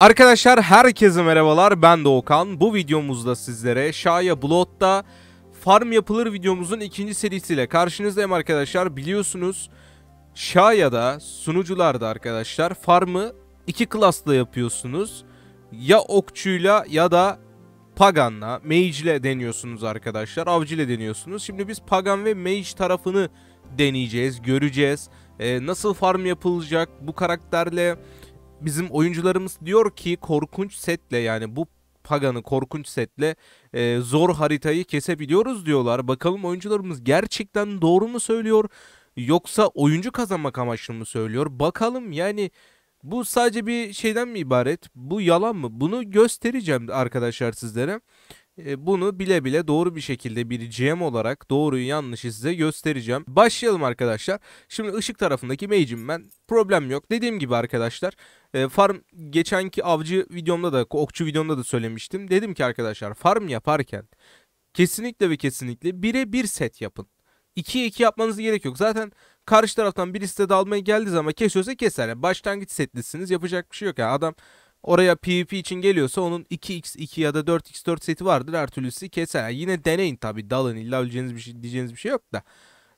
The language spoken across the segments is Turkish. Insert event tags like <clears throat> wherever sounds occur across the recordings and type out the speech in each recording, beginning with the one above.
Arkadaşlar herkese merhabalar ben Doğukan. Bu videomuzda sizlere Şaya Blood'da farm yapılır videomuzun ikinci serisiyle karşınızdayım arkadaşlar. Biliyorsunuz Şaya'da sunucularda arkadaşlar farmı iki klasla yapıyorsunuz. Ya okçuyla ya da paganla, mage'le deniyorsunuz arkadaşlar. Avcıyla deniyorsunuz. Şimdi biz pagan ve mage tarafını deneyeceğiz, göreceğiz. Ee, nasıl farm yapılacak bu karakterle bizim oyuncularımız diyor ki korkunç setle yani bu Pagan'ı korkunç setle e, zor haritayı kesebiliyoruz diyorlar. Bakalım oyuncularımız gerçekten doğru mu söylüyor yoksa oyuncu kazanmak amaçlı mı söylüyor? Bakalım yani bu sadece bir şeyden mi ibaret? Bu yalan mı? Bunu göstereceğim arkadaşlar sizlere. Ee, bunu bile bile doğru bir şekilde bir GM olarak doğruyu yanlışı size göstereceğim. Başlayalım arkadaşlar. Şimdi ışık tarafındaki mage'im ben. Problem yok. Dediğim gibi arkadaşlar e, farm geçenki avcı videomda da okçu videomda da söylemiştim. Dedim ki arkadaşlar farm yaparken kesinlikle ve kesinlikle 1'e bir set yapın. 2'ye 2 yapmanız gerek yok. Zaten karşı taraftan birisi de dalmaya geldiği zaman kesiyorsa keser. Yani başlangıç setlisiniz yapacak bir şey yok. Yani adam Oraya PvP için geliyorsa onun 2x2 ya da 4x4 seti vardır. Her türlüsü keser. Yani yine deneyin tabi dalın. illa öleceğiniz bir şey diyeceğiniz bir şey yok da.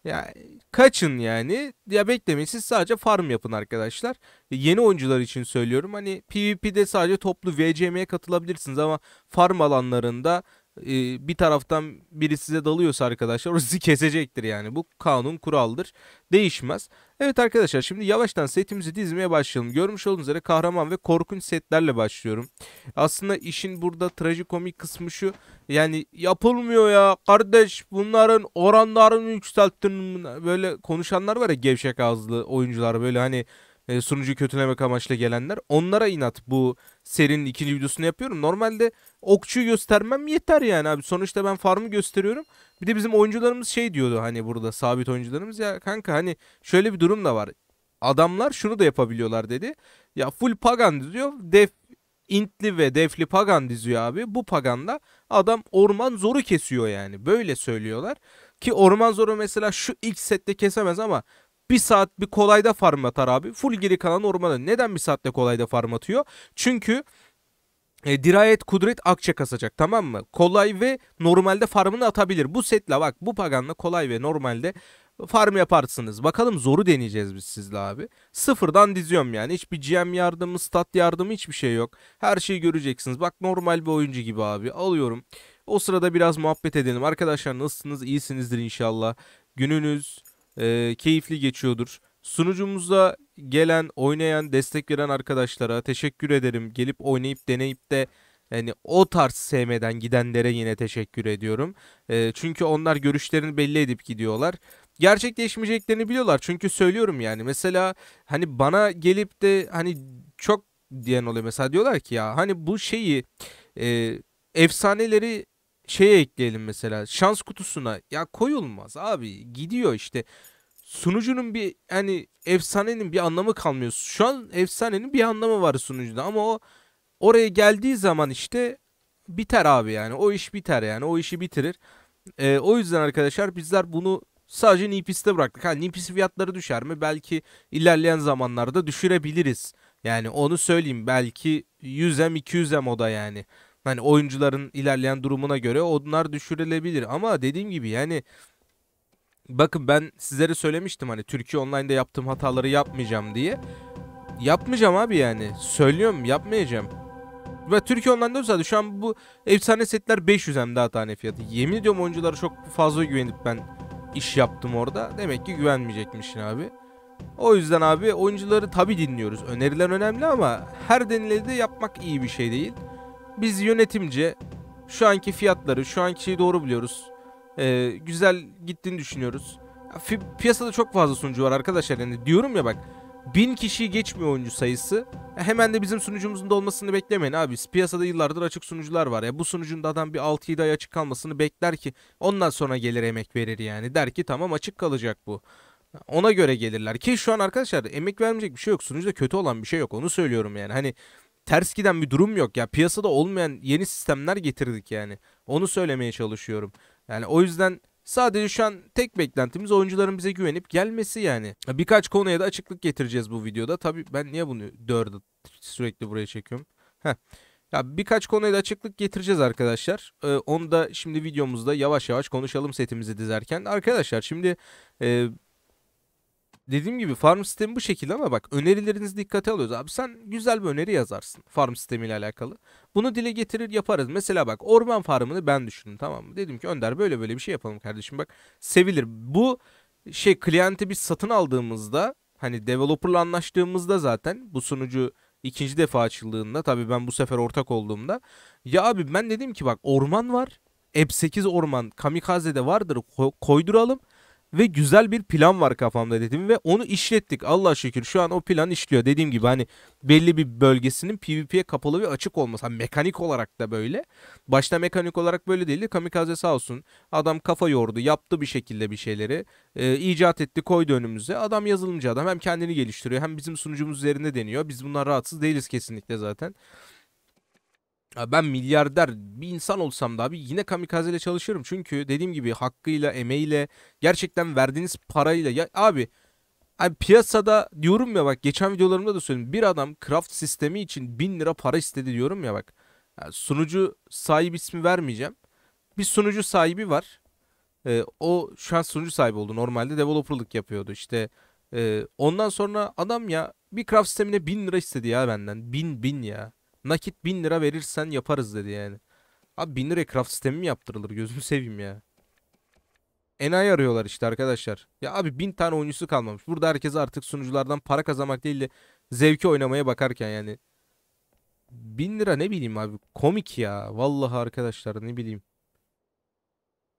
Ya kaçın yani. Ya beklemeyin siz sadece farm yapın arkadaşlar. E, yeni oyuncular için söylüyorum. Hani PvP'de sadece toplu VCM'ye katılabilirsiniz ama farm alanlarında ee, bir taraftan biri size dalıyorsa arkadaşlar o sizi kesecektir yani. Bu kanun kuraldır. Değişmez. Evet arkadaşlar şimdi yavaştan setimizi dizmeye başlayalım. Görmüş olduğunuz üzere kahraman ve korkunç setlerle başlıyorum. Aslında işin burada trajikomik kısmı şu. Yani yapılmıyor ya kardeş bunların oranlarını yükselttin. Böyle konuşanlar var ya gevşek ağızlı oyuncular böyle hani e, sunucuyu kötülemek amaçlı gelenler. Onlara inat bu serinin ikinci videosunu yapıyorum. Normalde okçu göstermem yeter yani abi. Sonuçta ben farmı gösteriyorum. Bir de bizim oyuncularımız şey diyordu hani burada sabit oyuncularımız ya kanka hani şöyle bir durum da var. Adamlar şunu da yapabiliyorlar dedi. Ya full pagan diyor. Def intli ve defli pagan diziyor abi. Bu paganda adam orman zoru kesiyor yani. Böyle söylüyorlar. Ki orman zoru mesela şu ilk sette kesemez ama bir saat bir kolayda farm atar abi. Full geri kalan ormana. Neden bir saatte kolayda farm atıyor? Çünkü e, dirayet kudret akçe kasacak tamam mı? Kolay ve normalde farmını atabilir. Bu setle bak bu paganla kolay ve normalde farm yaparsınız. Bakalım zoru deneyeceğiz biz sizle abi. Sıfırdan diziyorum yani. Hiçbir GM yardımı, stat yardımı hiçbir şey yok. Her şeyi göreceksiniz. Bak normal bir oyuncu gibi abi. Alıyorum. O sırada biraz muhabbet edelim. Arkadaşlar nasılsınız? İyisinizdir inşallah. Gününüz e, keyifli geçiyordur. Sunucumuzda gelen, oynayan, destek veren arkadaşlara teşekkür ederim. Gelip oynayıp deneyip de yani o tarz sevmeden gidenlere yine teşekkür ediyorum. E, çünkü onlar görüşlerini belli edip gidiyorlar. Gerçekleşmeyeceklerini biliyorlar. Çünkü söylüyorum yani mesela hani bana gelip de hani çok diyen oluyor mesela diyorlar ki ya hani bu şeyi e, efsaneleri şeye ekleyelim mesela şans kutusuna ya koyulmaz abi gidiyor işte sunucunun bir hani efsanenin bir anlamı kalmıyor. Şu an efsanenin bir anlamı var sunucuda ama o oraya geldiği zaman işte biter abi yani o iş biter yani o işi bitirir. Ee, o yüzden arkadaşlar bizler bunu sadece Nipis'te bıraktık. Hani Nipis fiyatları düşer mi? Belki ilerleyen zamanlarda düşürebiliriz. Yani onu söyleyeyim belki 100M 200M o da yani. Hani oyuncuların ilerleyen durumuna göre onlar düşürülebilir. Ama dediğim gibi yani bakın ben sizlere söylemiştim hani Türkiye Online'da yaptığım hataları yapmayacağım diye. Yapmayacağım abi yani. Söylüyorum yapmayacağım. Ve Türkiye Online'da zaten şu an bu efsane setler 500 hem daha tane fiyatı. Yemin ediyorum oyunculara çok fazla güvenip ben iş yaptım orada. Demek ki güvenmeyecekmişsin abi. O yüzden abi oyuncuları tabi dinliyoruz. Öneriler önemli ama her denilede yapmak iyi bir şey değil. Biz yönetimci şu anki fiyatları, şu anki şeyi doğru biliyoruz. Ee, güzel gittiğini düşünüyoruz. Fi piyasada çok fazla sunucu var arkadaşlar. Yani diyorum ya bak bin kişiyi geçmiyor oyuncu sayısı. Hemen de bizim sunucumuzun da olmasını beklemeyin abi. Piyasada yıllardır açık sunucular var ya. Bu sunucun da adam bir 6-7 ay açık kalmasını bekler ki ondan sonra gelir emek verir yani. Der ki tamam açık kalacak bu. Ona göre gelirler ki şu an arkadaşlar emek vermeyecek bir şey yok. Sunucuda kötü olan bir şey yok. Onu söylüyorum yani. Hani ters giden bir durum yok ya. Piyasada olmayan yeni sistemler getirdik yani. Onu söylemeye çalışıyorum. Yani o yüzden sadece şu an tek beklentimiz oyuncuların bize güvenip gelmesi yani. Birkaç konuya da açıklık getireceğiz bu videoda. Tabii ben niye bunu dördü sürekli buraya çekiyorum. Heh. Ya birkaç konuya da açıklık getireceğiz arkadaşlar. Ee, onu da şimdi videomuzda yavaş yavaş konuşalım setimizi dizerken. Arkadaşlar şimdi e, dediğim gibi farm sistemi bu şekilde ama bak önerilerinizi dikkate alıyoruz. Abi sen güzel bir öneri yazarsın farm sistemiyle alakalı. Bunu dile getirir yaparız. Mesela bak orman farmını ben düşündüm tamam mı? Dedim ki Önder böyle böyle bir şey yapalım kardeşim bak sevilir. Bu şey kliyenti biz satın aldığımızda hani developerla anlaştığımızda zaten bu sunucu ikinci defa açıldığında tabii ben bu sefer ortak olduğumda ya abi ben dedim ki bak orman var App 8 orman kamikazede vardır koyduralım ve güzel bir plan var kafamda dedim ve onu işlettik. Allah şükür şu an o plan işliyor. Dediğim gibi hani belli bir bölgesinin PvP'ye kapalı ve açık olması. Hani mekanik olarak da böyle. Başta mekanik olarak böyle değildi. Kamikaze sağ olsun adam kafa yordu. Yaptı bir şekilde bir şeyleri. E, icat etti koydu önümüze. Adam yazılımcı adam. Hem kendini geliştiriyor hem bizim sunucumuz üzerinde deniyor. Biz bundan rahatsız değiliz kesinlikle zaten ben milyarder bir insan olsam da abi yine kamikazeyle çalışırım. Çünkü dediğim gibi hakkıyla, emeğiyle, gerçekten verdiğiniz parayla. Ya, abi, abi piyasada diyorum ya bak geçen videolarımda da söyledim. Bir adam craft sistemi için bin lira para istedi diyorum ya bak. Yani sunucu sahibi ismi vermeyeceğim. Bir sunucu sahibi var. Ee, o şu an sunucu sahibi oldu. Normalde developerlık yapıyordu işte. Ee, ondan sonra adam ya bir craft sistemine bin lira istedi ya benden. Bin bin ya. Nakit 1000 lira verirsen yaparız dedi yani. Abi 1000 liraya craft sistemi mi yaptırılır gözünü seveyim ya. Enayi arıyorlar işte arkadaşlar. Ya abi 1000 tane oyuncusu kalmamış. Burada herkes artık sunuculardan para kazanmak değil de zevki oynamaya bakarken yani. 1000 lira ne bileyim abi komik ya. Vallahi arkadaşlar ne bileyim.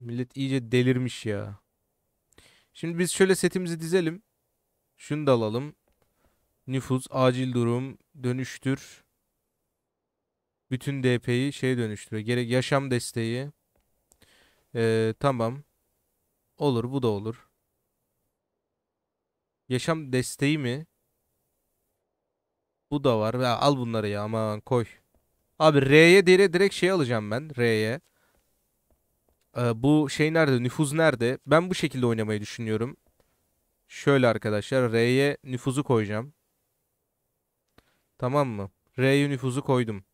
Millet iyice delirmiş ya. Şimdi biz şöyle setimizi dizelim. Şunu da alalım. nüfus acil durum, dönüştür. Bütün DP'yi şeye dönüştürüyor. Gerek yaşam desteği. Ee, tamam. Olur bu da olur. Yaşam desteği mi? Bu da var. Ya, al bunları ya aman koy. Abi R'ye direkt, direkt şey alacağım ben. R'ye. Ee, bu şey nerede? Nüfuz nerede? Ben bu şekilde oynamayı düşünüyorum. Şöyle arkadaşlar. R'ye nüfuzu koyacağım. Tamam mı? R'ye nüfuzu koydum.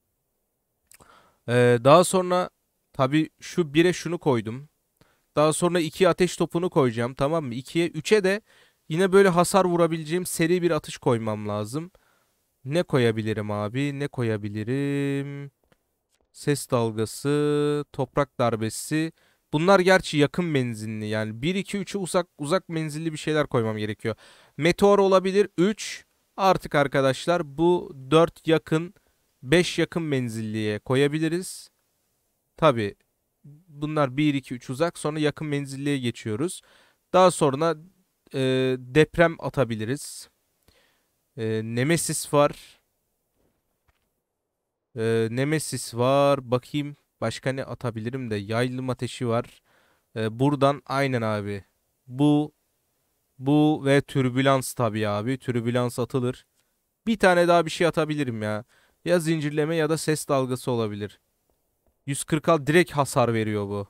Ee, daha sonra tabi şu 1'e şunu koydum. Daha sonra 2'ye ateş topunu koyacağım tamam mı? 2'ye 3'e de yine böyle hasar vurabileceğim seri bir atış koymam lazım. Ne koyabilirim abi? Ne koyabilirim? Ses dalgası, toprak darbesi. Bunlar gerçi yakın menzilli yani 1 2 3'ü uzak uzak menzilli bir şeyler koymam gerekiyor. Meteor olabilir 3. Artık arkadaşlar bu 4 yakın 5 yakın menzilliye koyabiliriz. Tabi bunlar 1, 2, 3 uzak sonra yakın menzilliye geçiyoruz. Daha sonra e, deprem atabiliriz. E, Nemesis var. E, Nemesis var. Bakayım başka ne atabilirim de. Yaylım ateşi var. E, buradan aynen abi. Bu bu ve türbülans tabii abi. Türbülans atılır. Bir tane daha bir şey atabilirim ya. Ya zincirleme ya da ses dalgası olabilir. 146 direkt hasar veriyor bu.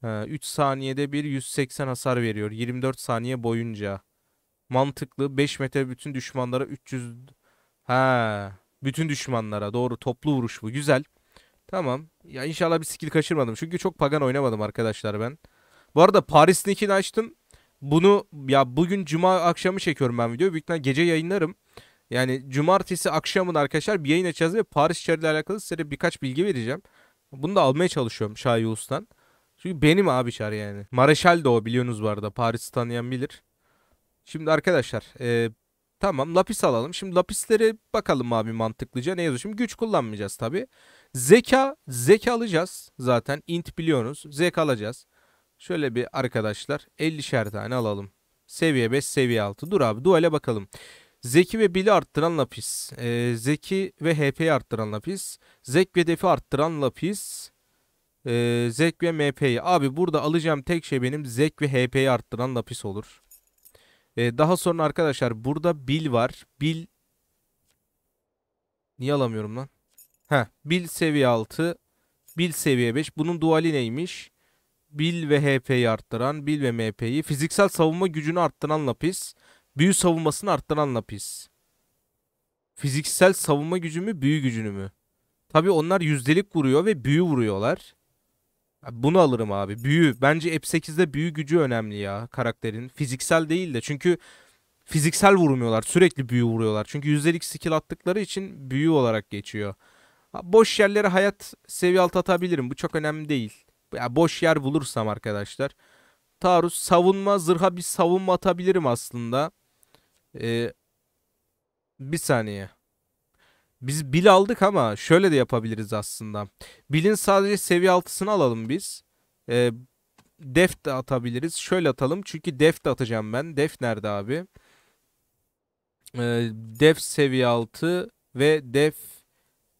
Ha, 3 saniyede bir 180 hasar veriyor. 24 saniye boyunca. Mantıklı. 5 metre bütün düşmanlara 300... Ha, bütün düşmanlara doğru toplu vuruş bu. Güzel. Tamam. Ya inşallah bir skill kaçırmadım. Çünkü çok pagan oynamadım arkadaşlar ben. Bu arada Paris Nick'ini açtım. Bunu ya bugün cuma akşamı çekiyorum ben video. Büyük gece yayınlarım. Yani cumartesi akşamın arkadaşlar bir yayın açacağız ve Paris Çarı ile alakalı size birkaç bilgi vereceğim. Bunu da almaya çalışıyorum Şahi Ulus'tan. Çünkü benim abi Çar yani. Mareşal de o biliyorsunuz bu arada. Paris'i tanıyan bilir. Şimdi arkadaşlar e, tamam lapis alalım. Şimdi lapisleri bakalım abi mantıklıca ne yazıyor. Şimdi güç kullanmayacağız tabi. Zeka, zeka alacağız zaten. Int biliyorsunuz. Zeka alacağız. Şöyle bir arkadaşlar 50 şer tane alalım. Seviye 5, seviye 6. Dur abi duale bakalım. Zeki ve Bil'i arttıran Lapis. E, Zeki ve HP'yi arttıran Lapis. Zek ve Def'i arttıran Lapis. E, Zek ve MP'yi. Abi burada alacağım tek şey benim Zek ve HP'yi arttıran Lapis olur. E, daha sonra arkadaşlar burada Bil var. Bil Niye alamıyorum lan? Heh. Bil seviye 6. Bil seviye 5. Bunun duali neymiş? Bil ve HP'yi arttıran, Bil ve MP'yi. Fiziksel savunma gücünü arttıran Lapis. Büyü savunmasını arttıran Lapis. Fiziksel savunma gücü mü büyü gücünü mü? Tabi onlar yüzdelik vuruyor ve büyü vuruyorlar. Bunu alırım abi. Büyü. Bence F8'de büyü gücü önemli ya karakterin. Fiziksel değil de. Çünkü fiziksel vurmuyorlar. Sürekli büyü vuruyorlar. Çünkü yüzdelik skill attıkları için büyü olarak geçiyor. Boş yerlere hayat seviye altı atabilirim. Bu çok önemli değil. Ya boş yer bulursam arkadaşlar. Tarus savunma zırha bir savunma atabilirim aslında. Ee, bir saniye. Biz bil aldık ama şöyle de yapabiliriz aslında. Bilin sadece seviye altısını alalım biz. Ee, def de atabiliriz. Şöyle atalım. Çünkü def de atacağım ben. Def nerede abi? Ee, def seviye altı ve def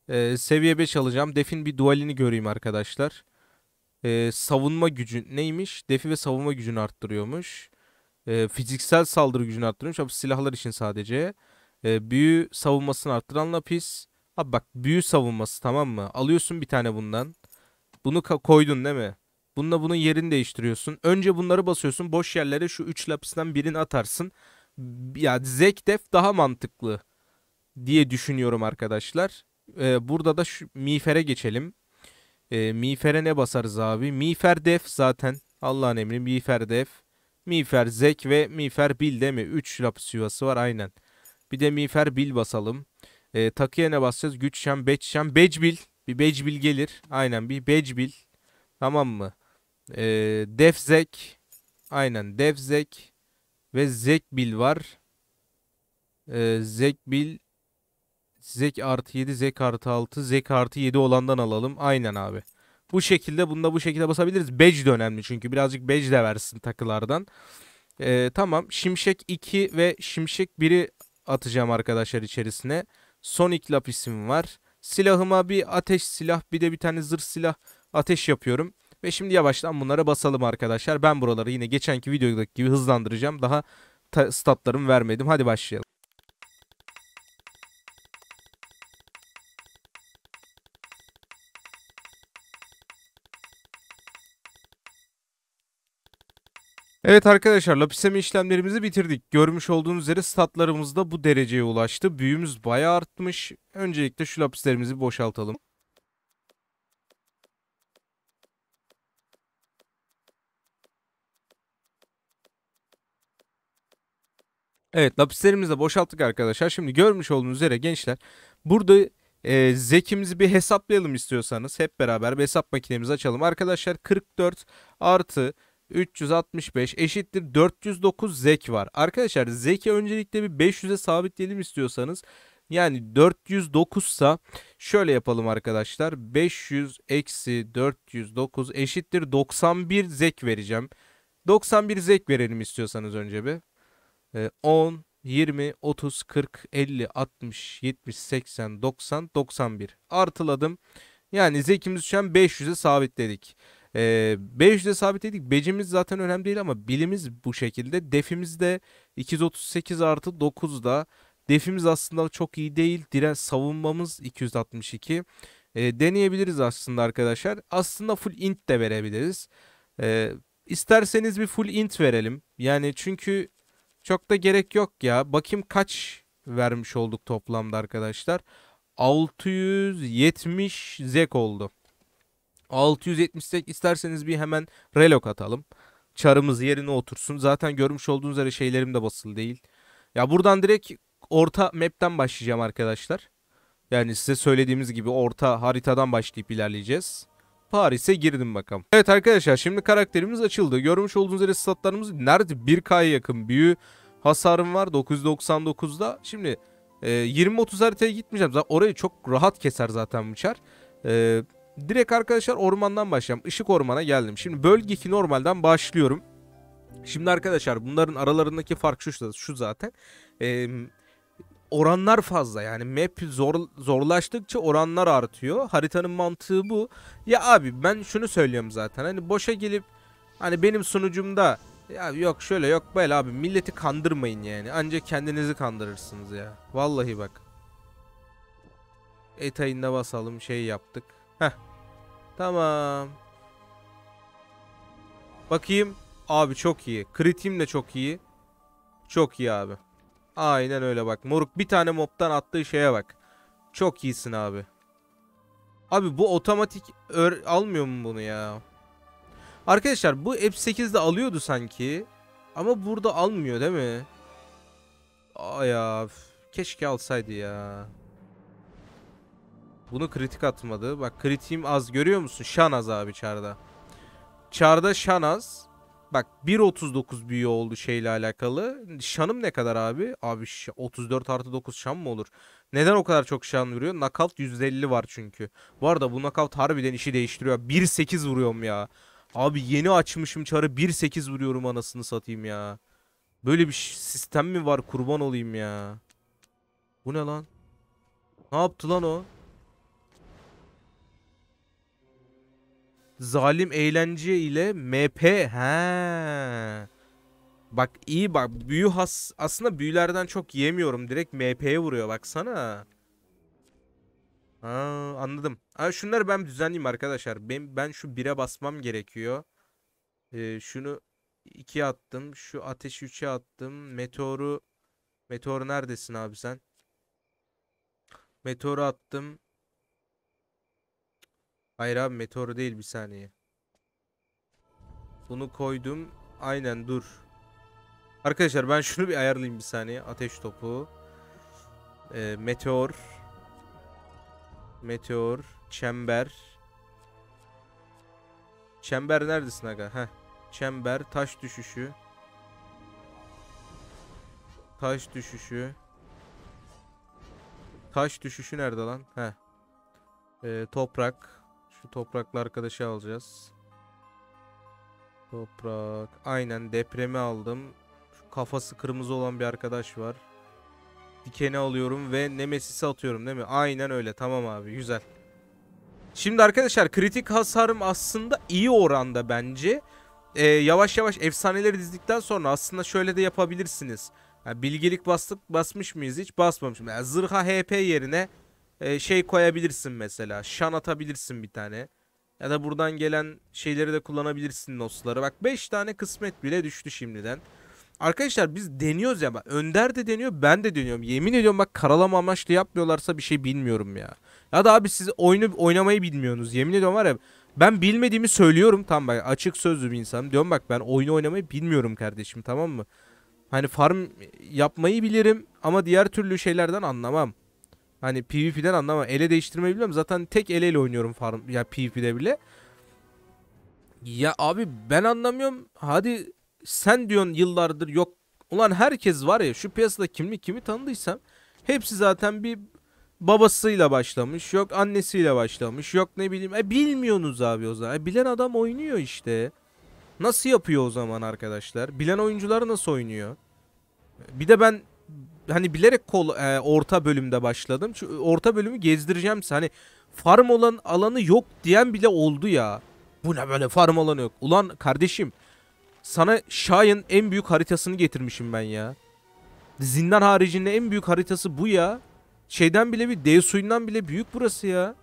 e, seviye 5 alacağım. Def'in bir dualini göreyim arkadaşlar. Ee, savunma gücü neymiş? Defi ve savunma gücünü arttırıyormuş e, fiziksel saldırı gücünü arttırıyormuş. Abi silahlar için sadece. E, büyü savunmasını arttıran lapis. Abi bak büyü savunması tamam mı? Alıyorsun bir tane bundan. Bunu koydun değil mi? Bununla bunun yerini değiştiriyorsun. Önce bunları basıyorsun. Boş yerlere şu 3 lapisten birini atarsın. Ya zek def daha mantıklı diye düşünüyorum arkadaşlar. Ee, burada da şu Mifer'e geçelim. Ee, Mifer'e ne basarız abi? Mifer def zaten. Allah'ın emri Mifer def. Mifer Zek ve Mifer Bil değil mi? 3 lapis yuvası var aynen. Bir de Mifer Bil basalım. E, takıya ne basacağız? Güç Şem, Beç Becbil. Bir Becbil gelir. Aynen bir Becbil. Tamam mı? E, Def Zek. Aynen Def Zek. Ve Zekbil var. E, ee, Zekbil. Zek artı 7, Zek artı 6, Zek artı 7 olandan alalım. Aynen abi. Bu şekilde bunu da bu şekilde basabiliriz. Badge de önemli çünkü birazcık badge de versin takılardan. Ee, tamam Şimşek 2 ve Şimşek 1'i atacağım arkadaşlar içerisine. Sonic lapisim var. Silahıma bir ateş silah bir de bir tane zırh silah ateş yapıyorum. Ve şimdi yavaştan bunlara basalım arkadaşlar. Ben buraları yine geçenki videodaki gibi hızlandıracağım. Daha statlarımı vermedim. Hadi başlayalım. Evet arkadaşlar lapisleme işlemlerimizi bitirdik. Görmüş olduğunuz üzere statlarımız da bu dereceye ulaştı. Büyümüz bayağı artmış. Öncelikle şu lapislerimizi boşaltalım. Evet lapislerimizi de boşalttık arkadaşlar. Şimdi görmüş olduğunuz üzere gençler burada e, zekimizi bir hesaplayalım istiyorsanız. Hep beraber bir hesap makinemizi açalım. Arkadaşlar 44 artı 365 eşittir 409 zek var. Arkadaşlar zeki öncelikle bir 500'e sabitleyelim istiyorsanız. Yani 409 sa şöyle yapalım arkadaşlar. 500 eksi 409 eşittir 91 zek vereceğim. 91 zek verelim istiyorsanız önce bir. Ee, 10, 20, 30, 40, 50, 60, 70, 80, 90, 91. Artıladım. Yani zekimiz şu an 500'e sabitledik. E, 500'e sabitledik. Becimiz zaten önemli değil ama bilimiz bu şekilde. Defimiz de 238 artı 9'da. Defimiz aslında çok iyi değil. Diren savunmamız 262. E, deneyebiliriz aslında arkadaşlar. Aslında full int de verebiliriz. E, isterseniz bir full int verelim. Yani çünkü çok da gerek yok ya. Bakayım kaç vermiş olduk toplamda arkadaşlar. 670 zek oldu. 678 isterseniz bir hemen relok atalım. Çarımız yerine otursun. Zaten görmüş olduğunuz üzere şeylerim de basılı değil. Ya buradan direkt orta map'ten başlayacağım arkadaşlar. Yani size söylediğimiz gibi orta haritadan başlayıp ilerleyeceğiz. Paris'e girdim bakalım. Evet arkadaşlar şimdi karakterimiz açıldı. Görmüş olduğunuz üzere statlarımız nerede 1K'ya yakın büyü hasarım var 999'da. Şimdi e, 20-30 haritaya gitmeyeceğim. Zaten orayı çok rahat keser zaten bıçar. E, Direkt arkadaşlar ormandan başlayalım. Işık ormana geldim. Şimdi bölge 2 normalden başlıyorum. Şimdi arkadaşlar bunların aralarındaki fark şu, şu zaten. Ee, oranlar fazla yani map zor, zorlaştıkça oranlar artıyor. Haritanın mantığı bu. Ya abi ben şunu söylüyorum zaten hani boşa gelip hani benim sunucumda ya yok şöyle yok böyle abi milleti kandırmayın yani ancak kendinizi kandırırsınız ya. Vallahi bak. Etayında basalım şey yaptık. Heh Tamam. Bakayım. Abi çok iyi. Kritim de çok iyi. Çok iyi abi. Aynen öyle bak. Moruk bir tane mobtan attığı şeye bak. Çok iyisin abi. Abi bu otomatik almıyor mu bunu ya? Arkadaşlar bu F8'de alıyordu sanki. Ama burada almıyor değil mi? Ay ya. Keşke alsaydı ya. Bunu kritik atmadı. Bak kritiğim az görüyor musun? Şanaz abi Çar'da. Çar'da Şanaz. Bak 1.39 büyü oldu şeyle alakalı. Şanım ne kadar abi? Abi 34 artı 9 şan mı olur? Neden o kadar çok şan vuruyor? Knockout 150 var çünkü. Bu arada bu knockout harbiden işi değiştiriyor. 1.8 vuruyorum ya. Abi yeni açmışım çarı 1.8 vuruyorum anasını satayım ya. Böyle bir sistem mi var kurban olayım ya. Bu ne lan? Ne yaptı lan o? Zalim eğlence ile MP. He. Bak iyi bak. Büyü has aslında büyülerden çok yemiyorum. Direkt MP'ye vuruyor baksana. Ha, anladım. Ha, şunları ben düzenleyeyim arkadaşlar. Ben, ben şu 1'e basmam gerekiyor. Ee, şunu 2'ye attım. Şu ateşi 3'e attım. Meteoru Meteor neredesin abi sen? Meteoru attım. Hayır abi meteor değil bir saniye. Bunu koydum. Aynen dur. Arkadaşlar ben şunu bir ayarlayayım bir saniye. Ateş topu. E, meteor. Meteor. Çember. Çember neredesin aga? Heh. Çember. Taş düşüşü. Taş düşüşü. Taş düşüşü nerede lan? Heh. E, toprak. Şu topraklı arkadaşı alacağız. Toprak. Aynen depremi aldım. Şu kafası kırmızı olan bir arkadaş var. Dikeni alıyorum ve Nemesis'i atıyorum değil mi? Aynen öyle. Tamam abi güzel. Şimdi arkadaşlar kritik hasarım aslında iyi oranda bence. Ee, yavaş yavaş efsaneleri dizdikten sonra aslında şöyle de yapabilirsiniz. Yani bilgelik bastık basmış mıyız hiç basmamışım. Yani zırha HP yerine e, şey koyabilirsin mesela. Şan atabilirsin bir tane. Ya da buradan gelen şeyleri de kullanabilirsin nosları. Bak 5 tane kısmet bile düştü şimdiden. Arkadaşlar biz deniyoruz ya. Bak, Önder de deniyor ben de deniyorum. Yemin ediyorum bak karalama amaçlı yapmıyorlarsa bir şey bilmiyorum ya. Ya da abi siz oyunu oynamayı bilmiyorsunuz. Yemin ediyorum var ya ben bilmediğimi söylüyorum. Tamam bak açık sözlü bir insanım. Diyorum bak ben oyunu oynamayı bilmiyorum kardeşim tamam mı? Hani farm yapmayı bilirim ama diğer türlü şeylerden anlamam. Hani PvP'den anlama Ele değiştirmeyi biliyorum. Zaten tek eleyle oynuyorum farm ya PvP'de bile. Ya abi ben anlamıyorum. Hadi sen diyorsun yıllardır yok. Ulan herkes var ya şu piyasada kimlik kimi tanıdıysam hepsi zaten bir babasıyla başlamış. Yok annesiyle başlamış. Yok ne bileyim. E bilmiyorsunuz abi o zaman. E, bilen adam oynuyor işte. Nasıl yapıyor o zaman arkadaşlar? Bilen oyuncular nasıl oynuyor? Bir de ben hani bilerek kol e, orta bölümde başladım. Çünkü orta bölümü gezdireceğim size. Hani farm olan alanı yok diyen bile oldu ya. Bu ne böyle farm alanı yok. Ulan kardeşim sana Shai'ın en büyük haritasını getirmişim ben ya. Zindan haricinde en büyük haritası bu ya. Şeyden bile bir dev suyundan bile büyük burası ya.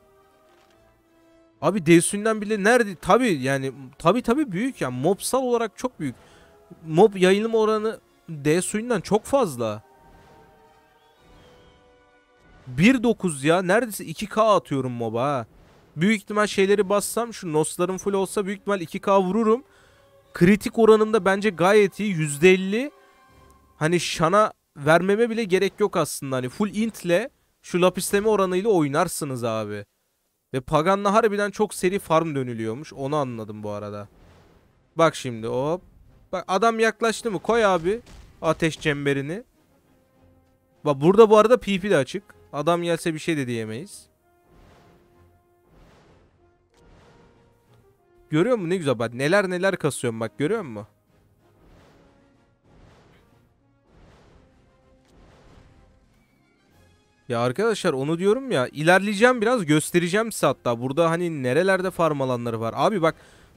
Abi dev suyundan bile nerede? Tabi yani tabi tabi büyük ya. Mobsal olarak çok büyük. Mob yayılım oranı D suyundan çok fazla. 1.9 ya. Neredeyse 2K atıyorum moba ha. Büyük ihtimal şeyleri bassam şu nosların full olsa büyük ihtimal 2K vururum. Kritik oranında bence gayet iyi. %50 hani şana vermeme bile gerek yok aslında. Hani full intle şu lapisleme oranıyla oynarsınız abi. Ve Pagan'la harbiden çok seri farm dönülüyormuş. Onu anladım bu arada. Bak şimdi hop. Bak adam yaklaştı mı? Koy abi ateş çemberini. Bak burada bu arada PP de açık. Adam gelse bir şey de diyemeyiz. Görüyor musun ne güzel bak neler neler kasıyorum bak görüyor musun? Ya arkadaşlar onu diyorum ya ilerleyeceğim biraz göstereceğim size hatta burada hani nerelerde farm alanları var. Abi bak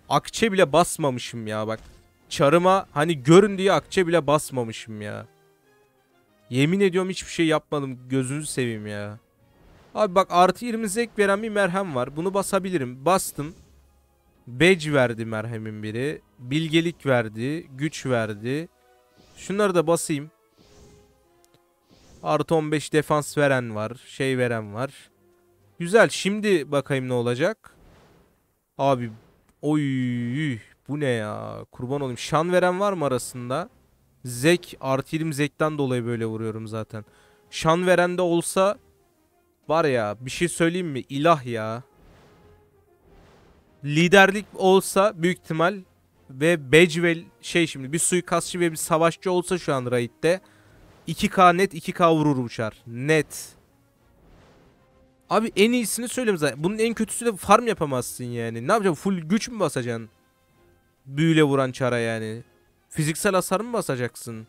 akçe bile basmamışım ya bak. Çarıma hani görün diye akçe bile basmamışım ya. Yemin ediyorum hiçbir şey yapmadım. gözünü seveyim ya. Abi bak artı 20 zek veren bir merhem var. Bunu basabilirim. Bastım. Badge verdi merhemin biri. Bilgelik verdi. Güç verdi. Şunları da basayım. Artı 15 defans veren var. Şey veren var. Güzel. Şimdi bakayım ne olacak. Abi. Oy. Bu ne ya? Kurban olayım. Şan veren var mı arasında? Zek artı 20 Zek'ten dolayı böyle vuruyorum zaten. Şan veren de olsa var ya bir şey söyleyeyim mi? İlah ya. Liderlik olsa büyük ihtimal ve Becvel şey şimdi bir suikastçı ve bir savaşçı olsa şu an raid'de 2K net 2K vurur uçar. Net. Abi en iyisini söyleyeyim zaten. Bunun en kötüsü de farm yapamazsın yani. Ne yapacaksın? Full güç mü basacaksın? Büyüle vuran çara yani. Fiziksel hasar mı basacaksın?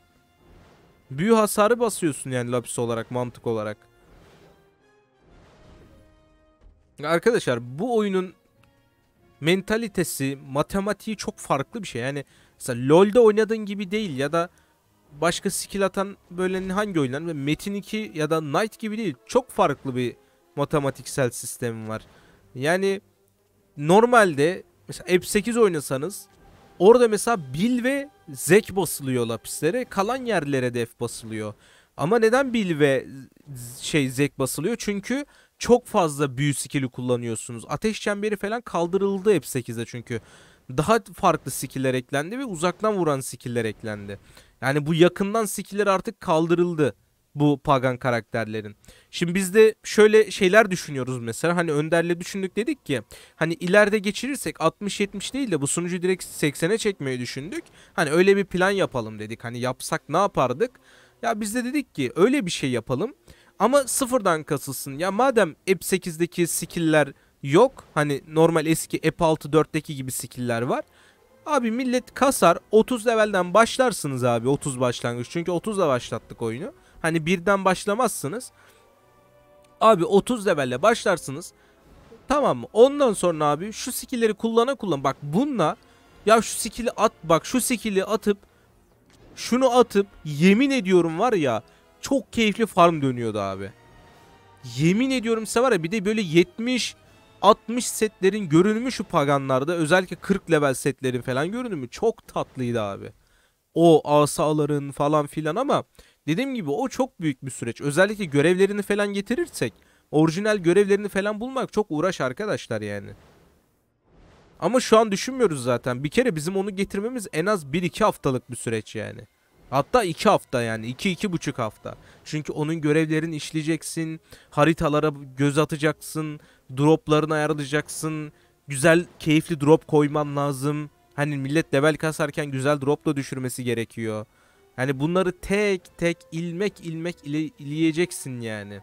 Büyü hasarı basıyorsun yani lapis olarak mantık olarak. Arkadaşlar bu oyunun mentalitesi, matematiği çok farklı bir şey. Yani mesela LoL'de oynadığın gibi değil ya da başka skill atan böyle hangi oyunlar ve Metin 2 ya da Knight gibi değil. Çok farklı bir matematiksel sistemi var. Yani normalde mesela F8 oynasanız orada mesela Bill ve Zek basılıyor lapislere. Kalan yerlere def basılıyor. Ama neden bil ve şey Zek basılıyor? Çünkü çok fazla büyü skill'i kullanıyorsunuz. Ateş çemberi falan kaldırıldı hep 8'de çünkü. Daha farklı skill'ler eklendi ve uzaktan vuran skill'ler eklendi. Yani bu yakından skill'ler artık kaldırıldı bu pagan karakterlerin. Şimdi biz de şöyle şeyler düşünüyoruz mesela hani Önder'le düşündük dedik ki hani ileride geçirirsek 60-70 değil de bu sunucu direkt 80'e çekmeyi düşündük. Hani öyle bir plan yapalım dedik hani yapsak ne yapardık? Ya biz de dedik ki öyle bir şey yapalım ama sıfırdan kasılsın. Ya madem App 8'deki skill'ler yok hani normal eski App 6 4'teki gibi skill'ler var. Abi millet kasar 30 levelden başlarsınız abi 30 başlangıç çünkü 30'la başlattık oyunu. Hani birden başlamazsınız. Abi 30 levelle başlarsınız. Tamam mı? Ondan sonra abi şu skill'leri kullana kullan. Bak bununla ya şu skill'i at bak şu skill'i atıp şunu atıp yemin ediyorum var ya çok keyifli farm dönüyordu abi. Yemin ediyorum size var ya bir de böyle 70 60 setlerin görünümü şu paganlarda özellikle 40 level setlerin falan görünümü çok tatlıydı abi. O asaların falan filan ama Dediğim gibi o çok büyük bir süreç. Özellikle görevlerini falan getirirsek orijinal görevlerini falan bulmak çok uğraş arkadaşlar yani. Ama şu an düşünmüyoruz zaten. Bir kere bizim onu getirmemiz en az 1-2 haftalık bir süreç yani. Hatta 2 hafta yani 2-2,5 hafta. Çünkü onun görevlerini işleyeceksin, haritalara göz atacaksın, droplarını ayarlayacaksın, güzel keyifli drop koyman lazım. Hani millet level kasarken güzel drop da düşürmesi gerekiyor. Hani bunları tek tek ilmek ilmek ile, ileyeceksin yani.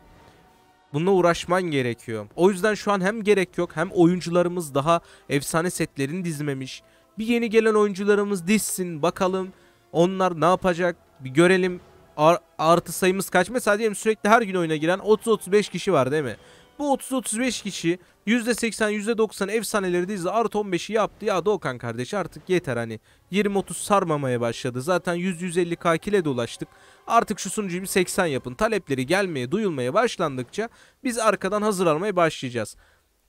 Bununla uğraşman gerekiyor. O yüzden şu an hem gerek yok hem oyuncularımız daha efsane setlerini dizmemiş. Bir yeni gelen oyuncularımız dizsin bakalım onlar ne yapacak bir görelim. Ar artı sayımız kaç? Mesela diyelim sürekli her gün oyuna giren 30-35 kişi var değil mi? Bu 30-35 kişi %80 %90 efsaneleri dizdi artı 15'i yaptı. Ya Doğukan kardeş artık yeter hani 20-30 sarmamaya başladı. Zaten 100-150k kile dolaştık. Artık şu sunucuyu bir 80 yapın. Talepleri gelmeye, duyulmaya başlandıkça biz arkadan hazır almaya başlayacağız.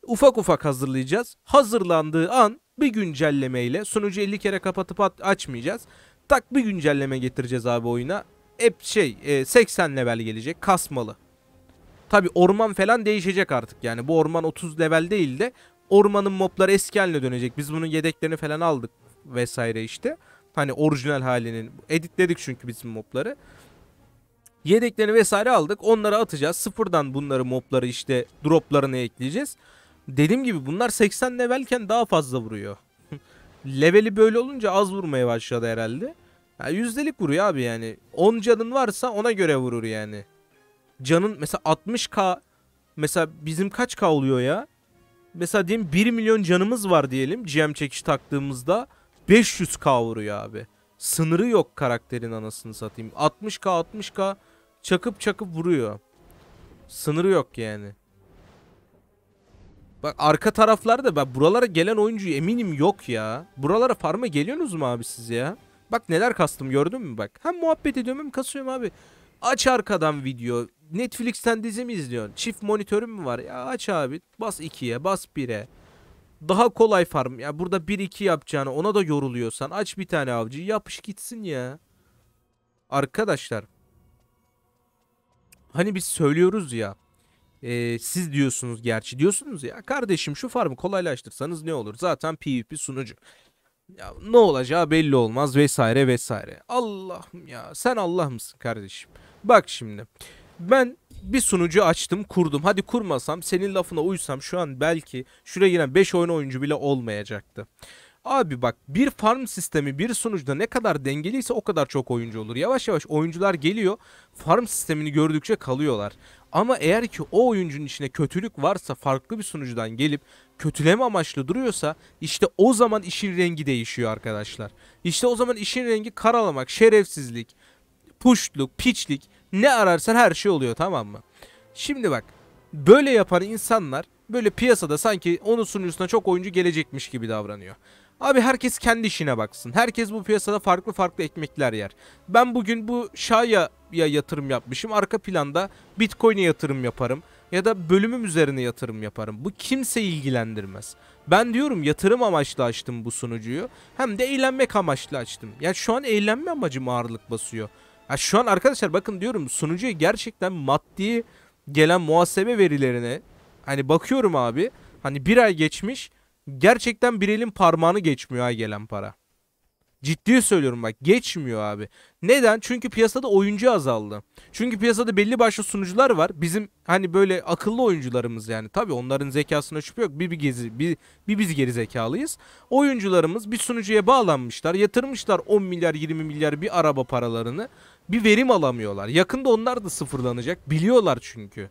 Ufak ufak hazırlayacağız. Hazırlandığı an bir güncellemeyle sunucu 50 kere kapatıp açmayacağız. Tak bir güncelleme getireceğiz abi oyuna. Hep şey 80 e, level gelecek kasmalı. Tabi orman falan değişecek artık yani bu orman 30 level değil de ormanın mobları eski haline dönecek. Biz bunun yedeklerini falan aldık vesaire işte. Hani orijinal halinin. Editledik çünkü bizim mobları. Yedeklerini vesaire aldık. Onları atacağız. Sıfırdan bunları mobları işte droplarını ekleyeceğiz. Dediğim gibi bunlar 80 levelken daha fazla vuruyor. <laughs> Leveli böyle olunca az vurmaya başladı herhalde. Ya yüzdelik vuruyor abi yani. 10 canın varsa ona göre vurur yani. Canın mesela 60k mesela bizim kaç k oluyor ya? Mesela diyelim 1 milyon canımız var diyelim GM çekiş taktığımızda. 500k vuruyor abi. Sınırı yok karakterin anasını satayım. 60k 60k çakıp çakıp vuruyor. Sınırı yok yani. Bak arka taraflarda ben buralara gelen oyuncu eminim yok ya. Buralara farma geliyorsunuz mu abi siz ya? Bak neler kastım gördün mü bak. Hem muhabbet ediyorum hem kasıyorum abi. Aç arkadan video. Netflix'ten dizimi izliyorsun? Çift monitörüm mü var? Ya aç abi. Bas 2'ye, bas 1'e. Daha kolay farm. Ya burada 1-2 yapacağını ona da yoruluyorsan aç bir tane avcı yapış gitsin ya. Arkadaşlar. Hani biz söylüyoruz ya. E, siz diyorsunuz gerçi diyorsunuz ya. Kardeşim şu farmı kolaylaştırsanız ne olur? Zaten PvP sunucu. Ya, ne olacağı belli olmaz vesaire vesaire. Allah'ım ya sen Allah mısın kardeşim? Bak şimdi ben bir sunucu açtım kurdum. Hadi kurmasam senin lafına uysam şu an belki şuraya giren 5 oyun oyuncu bile olmayacaktı. Abi bak bir farm sistemi bir sunucuda ne kadar dengeliyse o kadar çok oyuncu olur. Yavaş yavaş oyuncular geliyor farm sistemini gördükçe kalıyorlar. Ama eğer ki o oyuncunun içine kötülük varsa farklı bir sunucudan gelip kötüleme amaçlı duruyorsa işte o zaman işin rengi değişiyor arkadaşlar. İşte o zaman işin rengi karalamak, şerefsizlik, puşluk, piçlik ne ararsan her şey oluyor tamam mı? Şimdi bak böyle yapan insanlar böyle piyasada sanki onun sunucusuna çok oyuncu gelecekmiş gibi davranıyor. Abi herkes kendi işine baksın. Herkes bu piyasada farklı farklı ekmekler yer. Ben bugün bu Şaya ya yatırım yapmışım. Arka planda Bitcoin'e yatırım yaparım ya da bölümüm üzerine yatırım yaparım. Bu kimse ilgilendirmez. Ben diyorum yatırım amaçlı açtım bu sunucuyu. Hem de eğlenmek amaçlı açtım. Yani şu an eğlenme amacım ağırlık basıyor. Ya şu an arkadaşlar bakın diyorum sunucuya gerçekten maddi gelen muhasebe verilerine hani bakıyorum abi. Hani bir ay geçmiş gerçekten bir elin parmağını geçmiyor ha gelen para. Ciddi söylüyorum bak geçmiyor abi. Neden? Çünkü piyasada oyuncu azaldı. Çünkü piyasada belli başlı sunucular var. Bizim hani böyle akıllı oyuncularımız yani. Tabi onların zekasına şüphe yok. Bir, bir, gezi, bir, bir biz geri zekalıyız. Oyuncularımız bir sunucuya bağlanmışlar. Yatırmışlar 10 milyar 20 milyar bir araba paralarını bir verim alamıyorlar. Yakında onlar da sıfırlanacak. Biliyorlar çünkü.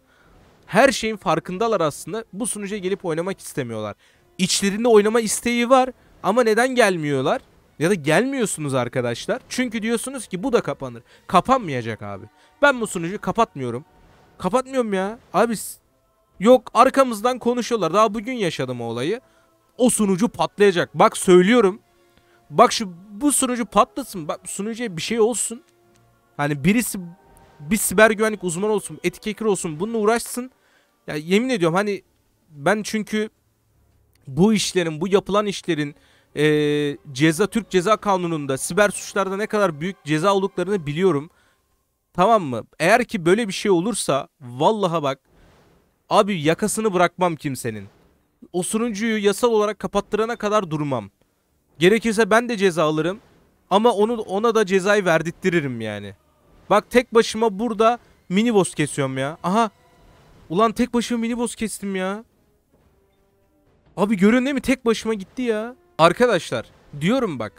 Her şeyin farkındalar aslında. Bu sunucuya gelip oynamak istemiyorlar. İçlerinde oynama isteği var ama neden gelmiyorlar? Ya da gelmiyorsunuz arkadaşlar. Çünkü diyorsunuz ki bu da kapanır. Kapanmayacak abi. Ben bu sunucuyu kapatmıyorum. Kapatmıyorum ya. Abi yok arkamızdan konuşuyorlar. Daha bugün yaşadım o olayı. O sunucu patlayacak. Bak söylüyorum. Bak şu bu sunucu patlasın. Bak sunucuya bir şey olsun. Hani birisi bir siber güvenlik uzman olsun, etik olsun bununla uğraşsın. Ya yemin ediyorum hani ben çünkü bu işlerin, bu yapılan işlerin e, ceza Türk Ceza Kanunu'nda siber suçlarda ne kadar büyük ceza olduklarını biliyorum. Tamam mı? Eğer ki böyle bir şey olursa vallaha bak abi yakasını bırakmam kimsenin. O sunucuyu yasal olarak kapattırana kadar durmam. Gerekirse ben de ceza alırım ama onu ona da cezayı verdittiririm yani. Bak tek başıma burada mini kesiyorum ya. Aha. Ulan tek başıma mini kestim ya. Abi görün değil mi? Tek başıma gitti ya. Arkadaşlar diyorum bak.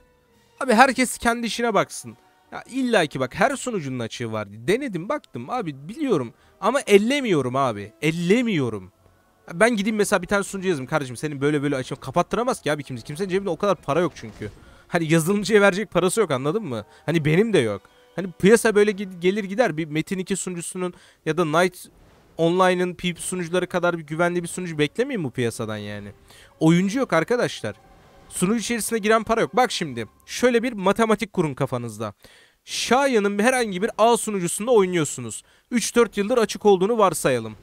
Abi herkes kendi işine baksın. Ya illa ki bak her sonucunun açığı var. Denedim baktım abi biliyorum. Ama ellemiyorum abi. Ellemiyorum. Ben gideyim mesela bir tane sunucu yazayım kardeşim. Senin böyle böyle açım kapattıramaz ki abi kimse. Kimsenin cebinde o kadar para yok çünkü. Hani yazılımcıya verecek parası yok anladın mı? Hani benim de yok. Hani piyasa böyle gelir gider. Bir Metin 2 sunucusunun ya da Night Online'ın PvP sunucuları kadar bir güvenli bir sunucu beklemeyin bu piyasadan yani. Oyuncu yok arkadaşlar. Sunucu içerisine giren para yok. Bak şimdi şöyle bir matematik kurun kafanızda. Şayan'ın herhangi bir A sunucusunda oynuyorsunuz. 3-4 yıldır açık olduğunu varsayalım.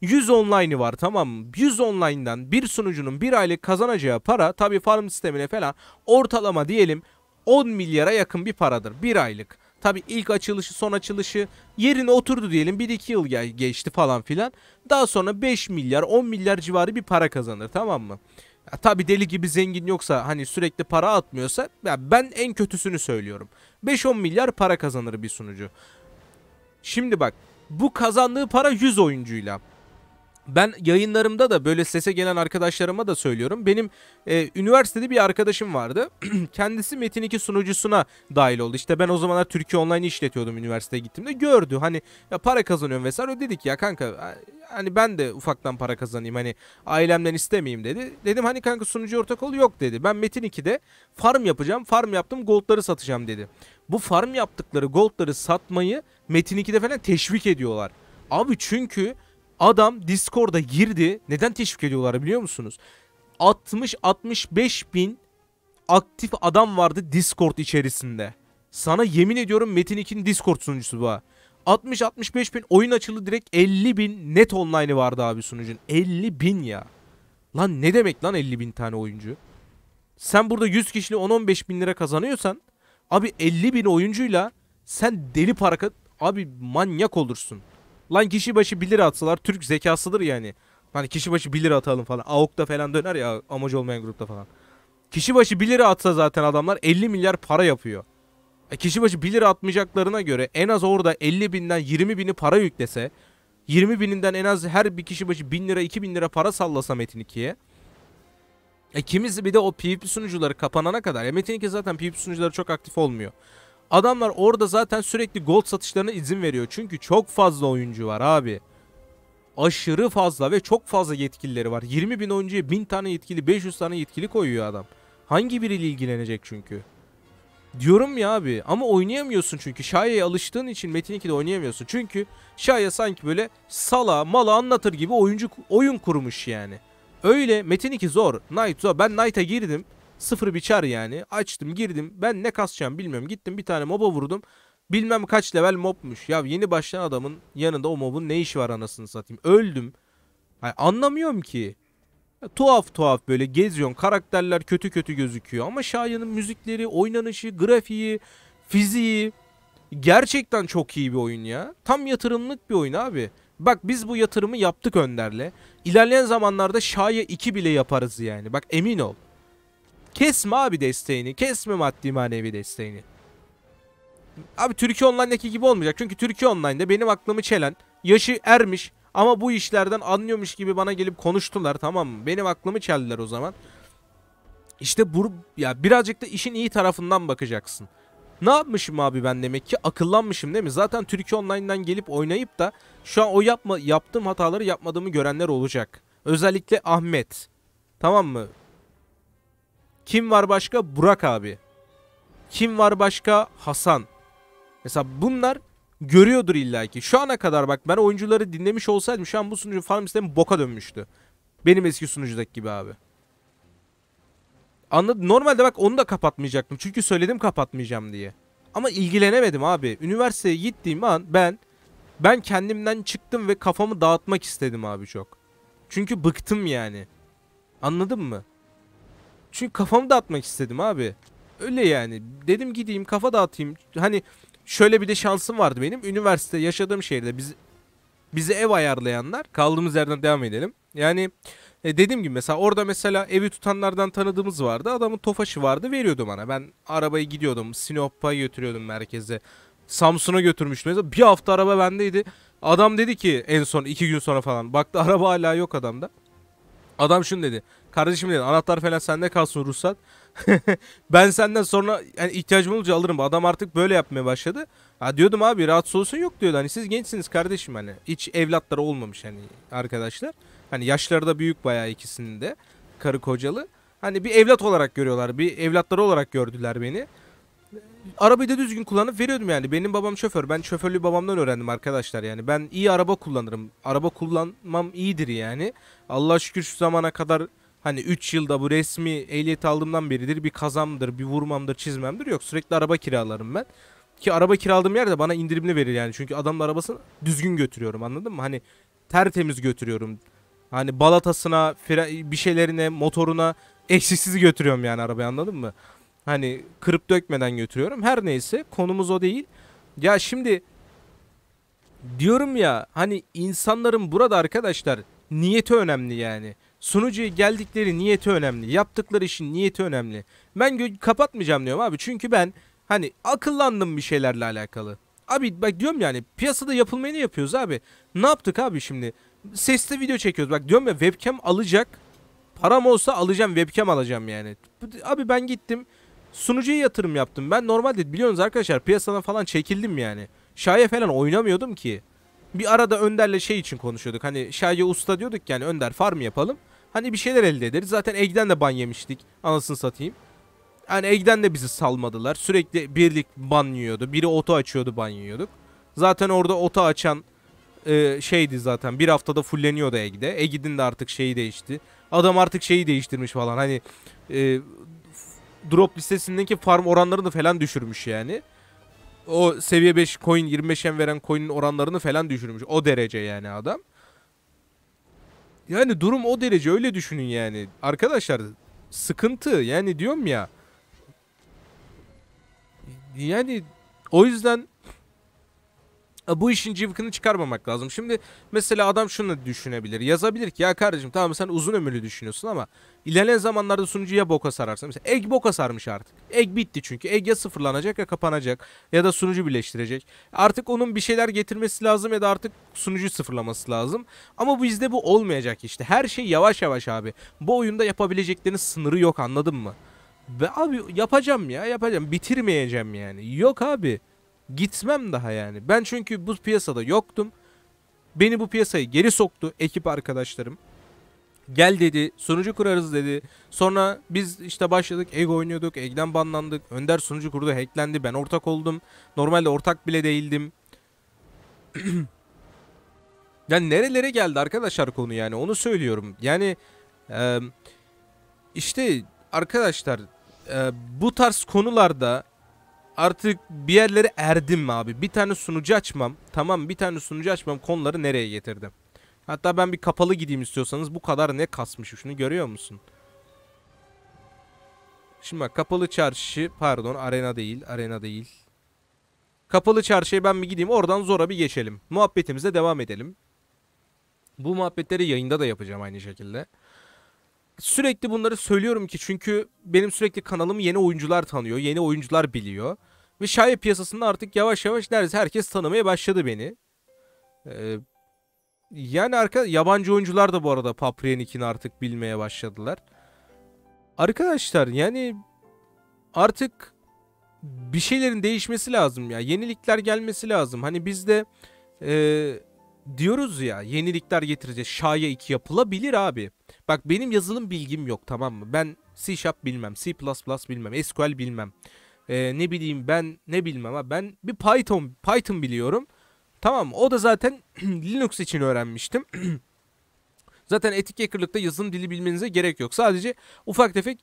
100 online'ı var tamam mı? 100 online'dan bir sunucunun bir aylık kazanacağı para tabi farm sistemine falan ortalama diyelim 10 milyara yakın bir paradır bir aylık. Tabi ilk açılışı son açılışı yerine oturdu diyelim 1-2 yıl geçti falan filan. Daha sonra 5 milyar 10 milyar civarı bir para kazanır tamam mı? tabi deli gibi zengin yoksa hani sürekli para atmıyorsa ya ben en kötüsünü söylüyorum. 5-10 milyar para kazanır bir sunucu. Şimdi bak bu kazandığı para 100 oyuncuyla ben yayınlarımda da böyle sese gelen arkadaşlarıma da söylüyorum. Benim e, üniversitede bir arkadaşım vardı. <clears throat> Kendisi Metin 2 sunucusuna dahil oldu. İşte ben o zamanlar Türkiye Online'ı işletiyordum üniversiteye gittiğimde. Gördü hani ya para kazanıyorum vesaire. Dedik ya kanka hani ben de ufaktan para kazanayım hani ailemden istemeyeyim dedi. Dedim hani kanka sunucu ortak ol yok dedi. Ben Metin 2'de farm yapacağım. Farm yaptım goldları satacağım dedi. Bu farm yaptıkları goldları satmayı Metin 2'de falan teşvik ediyorlar. Abi çünkü Adam Discord'a girdi. Neden teşvik ediyorlar biliyor musunuz? 60-65 bin aktif adam vardı Discord içerisinde. Sana yemin ediyorum Metin 2'nin Discord sunucusu bu. 60-65 bin oyun açılı direkt 50 bin net online'ı vardı abi sunucun. 50 bin ya. Lan ne demek lan 50 bin tane oyuncu? Sen burada 100 kişili 10-15 bin lira kazanıyorsan abi 50 bin oyuncuyla sen deli para abi manyak olursun. Lan kişi başı 1 lira atsalar Türk zekasıdır yani. Hani kişi başı 1 lira atalım falan. AOK'ta falan döner ya amacı olmayan grupta falan. Kişi başı 1 lira atsa zaten adamlar 50 milyar para yapıyor. E kişi başı 1 lira atmayacaklarına göre en az orada 50 binden 20 bini para yüklese 20 bininden en az her bir kişi başı 1000 lira 2000 lira para sallasa Metin 2'ye e kimisi bir de o PvP sunucuları kapanana kadar. Ya e, Metin 2 zaten PvP sunucuları çok aktif olmuyor. Adamlar orada zaten sürekli gold satışlarına izin veriyor. Çünkü çok fazla oyuncu var abi. Aşırı fazla ve çok fazla yetkilileri var. 20 bin oyuncuya 1000 tane yetkili 500 tane yetkili koyuyor adam. Hangi biriyle ilgilenecek çünkü? Diyorum ya abi ama oynayamıyorsun çünkü. Şaye'ye alıştığın için Metin 2'de oynayamıyorsun. Çünkü Şaye sanki böyle sala mala anlatır gibi oyuncu oyun kurmuş yani. Öyle Metin 2 zor. Knight zor. Ben Knight'a girdim. Sıfır bir çar yani. Açtım girdim. Ben ne kasacağım bilmiyorum. Gittim bir tane moba vurdum. Bilmem kaç level mobmuş. Ya yeni başlayan adamın yanında o mobun ne işi var anasını satayım. Öldüm. Yani anlamıyorum ki. Ya, tuhaf tuhaf böyle geziyorsun. Karakterler kötü kötü gözüküyor. Ama Şahin'in müzikleri, oynanışı, grafiği, fiziği. Gerçekten çok iyi bir oyun ya. Tam yatırımlık bir oyun abi. Bak biz bu yatırımı yaptık Önder'le. İlerleyen zamanlarda Şahin 2 bile yaparız yani. Bak emin ol. Kesme abi desteğini. Kesme maddi manevi desteğini. Abi Türkiye Online'daki gibi olmayacak. Çünkü Türkiye Online'da benim aklımı çelen, yaşı ermiş ama bu işlerden anlıyormuş gibi bana gelip konuştular tamam mı? Benim aklımı çeldiler o zaman. İşte bu ya birazcık da işin iyi tarafından bakacaksın. Ne yapmışım abi ben demek ki akıllanmışım değil mi? Zaten Türkiye Online'dan gelip oynayıp da şu an o yapma yaptığım hataları yapmadığımı görenler olacak. Özellikle Ahmet. Tamam mı? Kim var başka? Burak abi. Kim var başka? Hasan. Mesela bunlar görüyordur illaki. Şu ana kadar bak ben oyuncuları dinlemiş olsaydım şu an bu sunucu farm sistemi boka dönmüştü. Benim eski sunucudaki gibi abi. Anladın? Normalde bak onu da kapatmayacaktım. Çünkü söyledim kapatmayacağım diye. Ama ilgilenemedim abi. Üniversiteye gittiğim an ben ben kendimden çıktım ve kafamı dağıtmak istedim abi çok. Çünkü bıktım yani. Anladın mı? Çünkü kafamı dağıtmak istedim abi. Öyle yani. Dedim gideyim kafa dağıtayım. Hani şöyle bir de şansım vardı benim. Üniversite yaşadığım şehirde biz bize ev ayarlayanlar kaldığımız yerden devam edelim. Yani e, dediğim gibi mesela orada mesela evi tutanlardan tanıdığımız vardı. Adamın tofaşı vardı veriyordu bana. Ben arabayı gidiyordum. Sinop'a götürüyordum merkeze. Samsun'a götürmüştüm. Mesela bir hafta araba bendeydi. Adam dedi ki en son iki gün sonra falan. Baktı araba hala yok adamda. Adam şunu dedi. Kardeşim dedi anahtar falan sende kalsın ruhsat. <laughs> ben senden sonra yani ihtiyacım olunca alırım. Adam artık böyle yapmaya başladı. Ha diyordum abi rahat olsun yok diyordu. Hani siz gençsiniz kardeşim hani. Hiç evlatları olmamış hani arkadaşlar. Hani yaşları da büyük bayağı ikisinin de. Karı kocalı. Hani bir evlat olarak görüyorlar. Bir evlatları olarak gördüler beni. Arabayı da düzgün kullanıp veriyordum yani. Benim babam şoför. Ben şoförlüğü babamdan öğrendim arkadaşlar yani. Ben iyi araba kullanırım. Araba kullanmam iyidir yani. Allah şükür şu zamana kadar hani 3 yılda bu resmi ehliyet aldığımdan beridir bir kazamdır, bir vurmamdır, çizmemdir. Yok sürekli araba kiralarım ben. Ki araba kiraladığım yerde bana indirimli verir yani. Çünkü adamın arabasını düzgün götürüyorum anladın mı? Hani tertemiz götürüyorum. Hani balatasına, bir şeylerine, motoruna eksiksiz götürüyorum yani arabayı anladın mı? Hani kırıp dökmeden götürüyorum. Her neyse konumuz o değil. Ya şimdi diyorum ya hani insanların burada arkadaşlar niyeti önemli yani. Sunucuya geldikleri niyeti önemli. Yaptıkları işin niyeti önemli. Ben kapatmayacağım diyorum abi. Çünkü ben hani akıllandım bir şeylerle alakalı. Abi bak diyorum yani piyasada yapılmayı ne yapıyoruz abi? Ne yaptık abi şimdi? Sesli video çekiyoruz. Bak diyorum ya webcam alacak. Param olsa alacağım webcam alacağım yani. Abi ben gittim sunucuya yatırım yaptım. Ben normalde biliyorsunuz arkadaşlar piyasadan falan çekildim yani. Şaye falan oynamıyordum ki. Bir arada Önder'le şey için konuşuyorduk. Hani Şaye usta diyorduk yani Önder farm yapalım. Hani bir şeyler elde ederiz. Zaten Egg'den de ban yemiştik. Anasını satayım. Yani Egg'den de bizi salmadılar. Sürekli birlik ban yiyordu. Biri oto açıyordu ban yiyorduk. Zaten orada oto açan e, şeydi zaten. Bir haftada fulleniyordu Egg'de. Egg'in de artık şeyi değişti. Adam artık şeyi değiştirmiş falan. Hani e, drop listesindeki farm oranlarını falan düşürmüş yani. O seviye 5 coin 25 en veren coin'in oranlarını falan düşürmüş. O derece yani adam. Yani durum o derece öyle düşünün yani. Arkadaşlar sıkıntı yani diyorum ya. Yani o yüzden e, bu işin cıvkını çıkarmamak lazım. Şimdi mesela adam şunu düşünebilir. Yazabilir ki ya kardeşim tamam sen uzun ömürlü düşünüyorsun ama ilerleyen zamanlarda sunucuya boka sararsın. Mesela egg boka sarmış artık. Egg bitti çünkü. Egg ya sıfırlanacak ya kapanacak ya da sunucu birleştirecek. Artık onun bir şeyler getirmesi lazım ya da artık sunucu sıfırlaması lazım. Ama bizde bu olmayacak işte. Her şey yavaş yavaş abi. Bu oyunda yapabileceklerinin sınırı yok anladın mı? Ve abi yapacağım ya yapacağım. Bitirmeyeceğim yani. Yok abi. Gitmem daha yani. Ben çünkü bu piyasada yoktum. Beni bu piyasaya geri soktu ekip arkadaşlarım. Gel dedi, sunucu kurarız dedi. Sonra biz işte başladık, egg oynuyorduk, egg'den banlandık. Önder sunucu kurdu, hacklendi, ben ortak oldum. Normalde ortak bile değildim. <clears throat> yani nerelere geldi arkadaşlar konu yani onu söylüyorum. Yani e, işte arkadaşlar e, bu tarz konularda artık bir yerlere erdim mi abi? Bir tane sunucu açmam. Tamam bir tane sunucu açmam konuları nereye getirdim? Hatta ben bir kapalı gideyim istiyorsanız bu kadar ne kasmış şunu görüyor musun? Şimdi bak kapalı çarşı pardon arena değil arena değil. Kapalı çarşıya ben bir gideyim oradan zora bir geçelim. Muhabbetimize devam edelim. Bu muhabbetleri yayında da yapacağım aynı şekilde. Sürekli bunları söylüyorum ki çünkü benim sürekli kanalım yeni oyuncular tanıyor, yeni oyuncular biliyor. Ve şair piyasasında artık yavaş yavaş neredeyse herkes tanımaya başladı beni. Ee, yani arka yabancı oyuncular da bu arada Papriyenik'ini artık bilmeye başladılar. Arkadaşlar yani artık bir şeylerin değişmesi lazım ya. Yenilikler gelmesi lazım. Hani biz de e, diyoruz ya yenilikler getireceğiz. Şaya 2 yapılabilir abi. Bak benim yazılım bilgim yok tamam mı? Ben C Sharp bilmem, C++ bilmem, SQL bilmem. Ee, ne bileyim ben ne bilmem ama ben bir Python Python biliyorum. Tamam o da zaten <clears throat> Linux için öğrenmiştim. <clears throat> zaten etik hackerlıkta yazılım dili bilmenize gerek yok. Sadece ufak tefek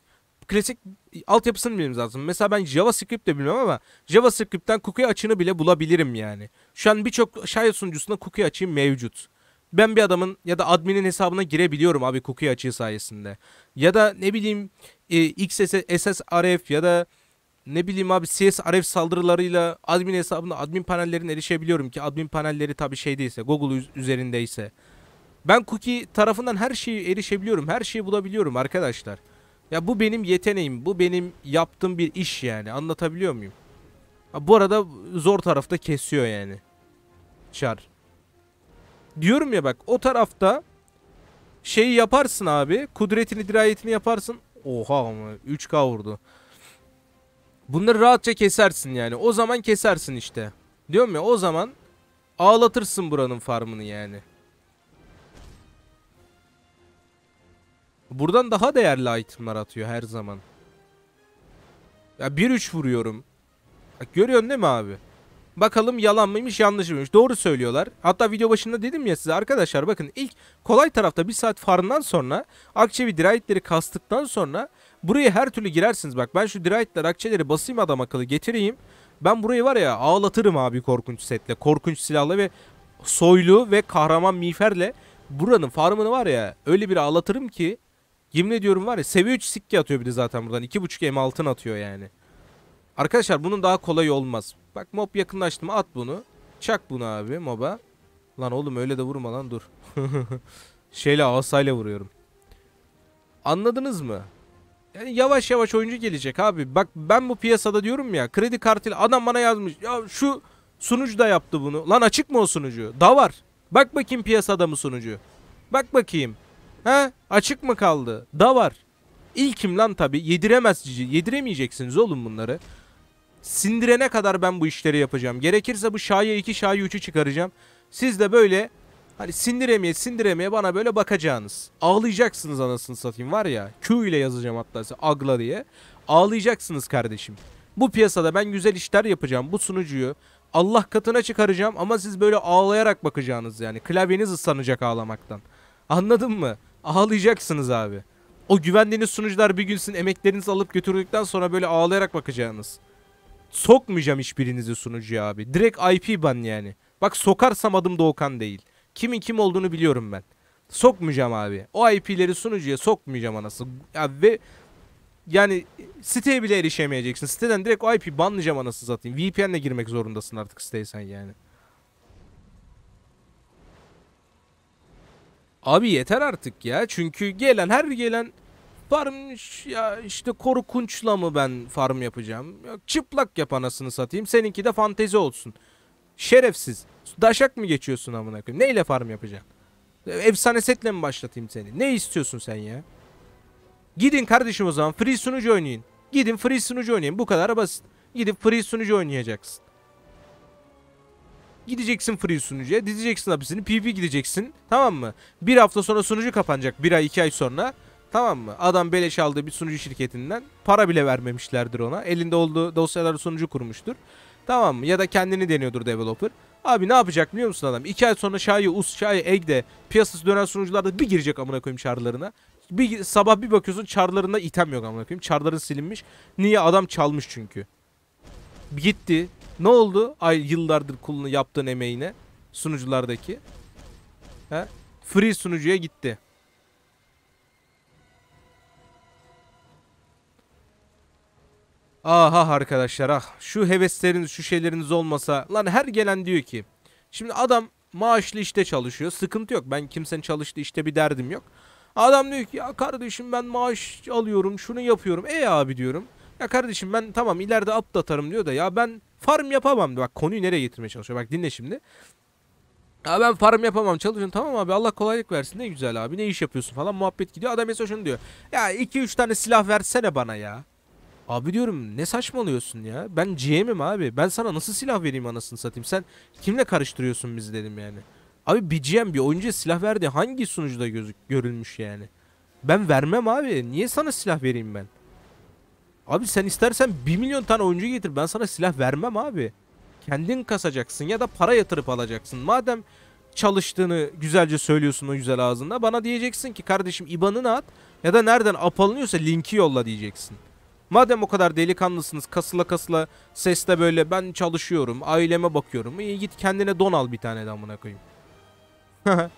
klasik altyapısını bilmemiz lazım. Mesela ben JavaScript de bilmem ama JavaScript'ten cookie açını bile bulabilirim yani. Şu an birçok şayet sunucusunda cookie açığı mevcut. Ben bir adamın ya da adminin hesabına girebiliyorum abi cookie açığı sayesinde. Ya da ne bileyim e, XSSRF ya da ne bileyim abi CSRF saldırılarıyla admin hesabına admin panellerine erişebiliyorum ki admin panelleri tabi şeydeyse Google üzerindeyse. Ben cookie tarafından her şeyi erişebiliyorum. Her şeyi bulabiliyorum arkadaşlar. Ya bu benim yeteneğim. Bu benim yaptığım bir iş yani. Anlatabiliyor muyum? Ha, bu arada zor tarafta kesiyor yani. Çar. Diyorum ya bak o tarafta şeyi yaparsın abi. Kudretini dirayetini yaparsın. Oha ama 3K vurdu. Bunları rahatça kesersin yani. O zaman kesersin işte. Diyorum ya o zaman ağlatırsın buranın farmını yani. Buradan daha değerli itemler atıyor her zaman. Ya 1-3 vuruyorum. Bak görüyorsun değil mi abi? Bakalım yalan mıymış yanlış mıymış. Doğru söylüyorlar. Hatta video başında dedim ya size arkadaşlar bakın ilk kolay tarafta bir saat farından sonra akçevi dirayetleri kastıktan sonra buraya her türlü girersiniz. Bak ben şu dirayetler akçeleri basayım adam akıllı getireyim. Ben burayı var ya ağlatırım abi korkunç setle. Korkunç silahla ve soylu ve kahraman miğferle buranın farmını var ya öyle bir ağlatırım ki Yemin ediyorum var ya seviye 3 sikki atıyor bir de zaten buradan. 2.5 M altın atıyor yani. Arkadaşlar bunun daha kolay olmaz. Bak mob yakınlaştı mı at bunu. Çak bunu abi moba. Lan oğlum öyle de vurma lan dur. <laughs> Şeyle asayla vuruyorum. Anladınız mı? Yani yavaş yavaş oyuncu gelecek abi. Bak ben bu piyasada diyorum ya kredi kartıyla adam bana yazmış. Ya şu sunucu da yaptı bunu. Lan açık mı o sunucu? Da var. Bak bakayım piyasada mı sunucu? Bak bakayım. He? Açık mı kaldı? Da var. İlkim lan tabi. Yediremez cici. Yediremeyeceksiniz oğlum bunları. Sindirene kadar ben bu işleri yapacağım. Gerekirse bu şaye 2 şaye 3'ü çıkaracağım. Siz de böyle hani sindiremeye sindiremeye bana böyle bakacağınız, Ağlayacaksınız anasını satayım var ya. Q ile yazacağım hatta size agla diye. Ağlayacaksınız kardeşim. Bu piyasada ben güzel işler yapacağım. Bu sunucuyu Allah katına çıkaracağım ama siz böyle ağlayarak bakacağınız, yani. Klavyeniz ıslanacak ağlamaktan. Anladın mı? Ağlayacaksınız abi. O güvendiğiniz sunucular bir gün sizin emeklerinizi alıp götürdükten sonra böyle ağlayarak bakacağınız. Sokmayacağım hiçbirinizi sunucuya abi. Direkt IP ban yani. Bak sokarsam adım Doğukan değil. Kimin kim olduğunu biliyorum ben. Sokmayacağım abi. O IP'leri sunucuya sokmayacağım anası. Ya ve yani siteye bile erişemeyeceksin. Siteden direkt o IP banlayacağım anasını satayım. VPN'le girmek zorundasın artık siteye yani. Abi yeter artık ya. Çünkü gelen her gelen farm ya işte korkunçla mı ben farm yapacağım? Yok, çıplak yap anasını satayım. Seninki de fantezi olsun. Şerefsiz. Daşak mı geçiyorsun amına koyayım? Neyle farm yapacaksın? Efsane setle mi başlatayım seni? Ne istiyorsun sen ya? Gidin kardeşim o zaman free sunucu oynayın. Gidin free sunucu oynayın. Bu kadar basit. Gidin free sunucu oynayacaksın. Gideceksin free sunucuya dizeceksin hapisini PVP gideceksin tamam mı? Bir hafta sonra sunucu kapanacak bir ay iki ay sonra tamam mı? Adam beleş aldığı bir sunucu şirketinden para bile vermemişlerdir ona elinde olduğu dosyaları sunucu kurmuştur. Tamam mı? Ya da kendini deniyordur developer. Abi ne yapacak biliyor musun adam? İki ay sonra Şahi, Us, Şahi, Egde piyasası dönen sunucularda bir girecek amına koyayım çarlarına. Bir, sabah bir bakıyorsun çarlarında item yok amına koyayım. Çarların silinmiş. Niye? Adam çalmış çünkü. Gitti. Ne oldu? Ay yıllardır kulunu yaptığın emeğine sunuculardaki. He? Free sunucuya gitti. Aha ah arkadaşlar ah şu hevesleriniz şu şeyleriniz olmasa lan her gelen diyor ki şimdi adam maaşlı işte çalışıyor sıkıntı yok ben kimsenin çalıştığı işte bir derdim yok. Adam diyor ki ya kardeşim ben maaş alıyorum şunu yapıyorum e abi diyorum ya kardeşim ben tamam ileride update atarım diyor da ya ben farm yapamam. Bak konuyu nereye getirmeye çalışıyor. Bak dinle şimdi. Ya ben farm yapamam çalışıyorum tamam abi Allah kolaylık versin ne güzel abi ne iş yapıyorsun falan muhabbet gidiyor adam mesela şunu diyor ya 2-3 tane silah versene bana ya Abi diyorum ne saçmalıyorsun ya ben GM'im abi ben sana nasıl silah vereyim anasını satayım sen kimle karıştırıyorsun bizi dedim yani Abi bir GM bir oyuncuya silah verdi hangi sunucuda gözük görülmüş yani ben vermem abi niye sana silah vereyim ben Abi sen istersen 1 milyon tane oyuncu getir. Ben sana silah vermem abi. Kendin kasacaksın ya da para yatırıp alacaksın. Madem çalıştığını güzelce söylüyorsun o güzel ağzında. Bana diyeceksin ki kardeşim IBAN'ını at ya da nereden ap alınıyorsa linki yolla diyeceksin. Madem o kadar delikanlısınız kasıla kasıla sesle böyle ben çalışıyorum aileme bakıyorum. İyi git kendine don al bir tane de amına koyayım. <laughs>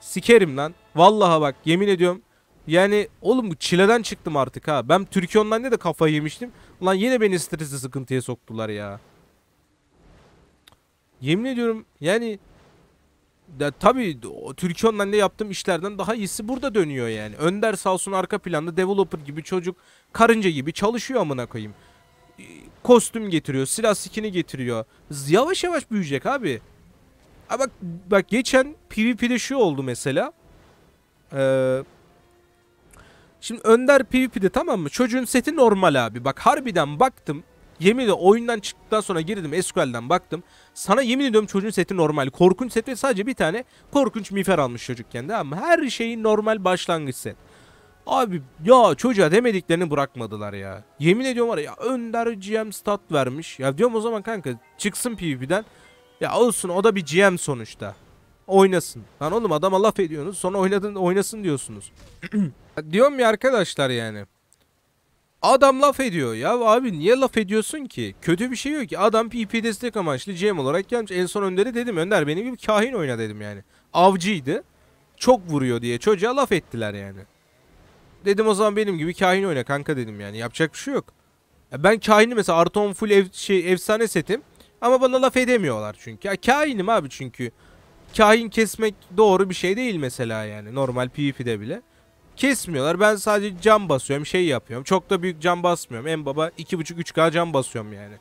Sikerim lan. Vallaha bak yemin ediyorum yani oğlum çileden çıktım artık ha. Ben Türkiye Online'de de kafayı yemiştim. Ulan yine beni stresli sıkıntıya soktular ya. Yemin ediyorum yani ya, tabii Türkiye Online'de yaptığım işlerden daha iyisi burada dönüyor yani. Önder Salsun arka planda developer gibi çocuk karınca gibi çalışıyor amına koyayım. Kostüm getiriyor, silah skin'i getiriyor. Yavaş yavaş büyüyecek abi. Ha bak, bak geçen PvP'de şu oldu mesela. Eee Şimdi Önder PvP'de tamam mı? Çocuğun seti normal abi. Bak harbiden baktım. yeminle oyundan çıktıktan sonra girdim SQL'den baktım. Sana yemin ediyorum çocuğun seti normal. Korkunç set ve sadece bir tane korkunç mifer almış çocuk kendi ama her şeyi normal başlangıç set. Abi ya çocuğa demediklerini bırakmadılar ya. Yemin ediyorum var ya Önder GM stat vermiş. Ya diyorum o zaman kanka çıksın PvP'den. Ya olsun o da bir GM sonuçta oynasın. Lan oğlum adama laf ediyorsunuz sonra oynadın oynasın diyorsunuz. <clears throat> Diyorum ya arkadaşlar yani. Adam laf ediyor ya abi niye laf ediyorsun ki? Kötü bir şey yok ki. Adam PP destek amaçlı GM olarak gelmiş. En son Önder'e dedim Önder benim gibi kahin oyna dedim yani. Avcıydı. Çok vuruyor diye çocuğa laf ettiler yani. Dedim o zaman benim gibi kahin oyna kanka dedim yani. Yapacak bir şey yok. ben kahini mesela Arton full ev, şey, efsane setim. Ama bana laf edemiyorlar çünkü. Ya kahinim abi çünkü kahin kesmek doğru bir şey değil mesela yani normal PvP'de bile. Kesmiyorlar. Ben sadece cam basıyorum, şey yapıyorum. Çok da büyük cam basmıyorum. En baba 2.5-3K cam basıyorum yani.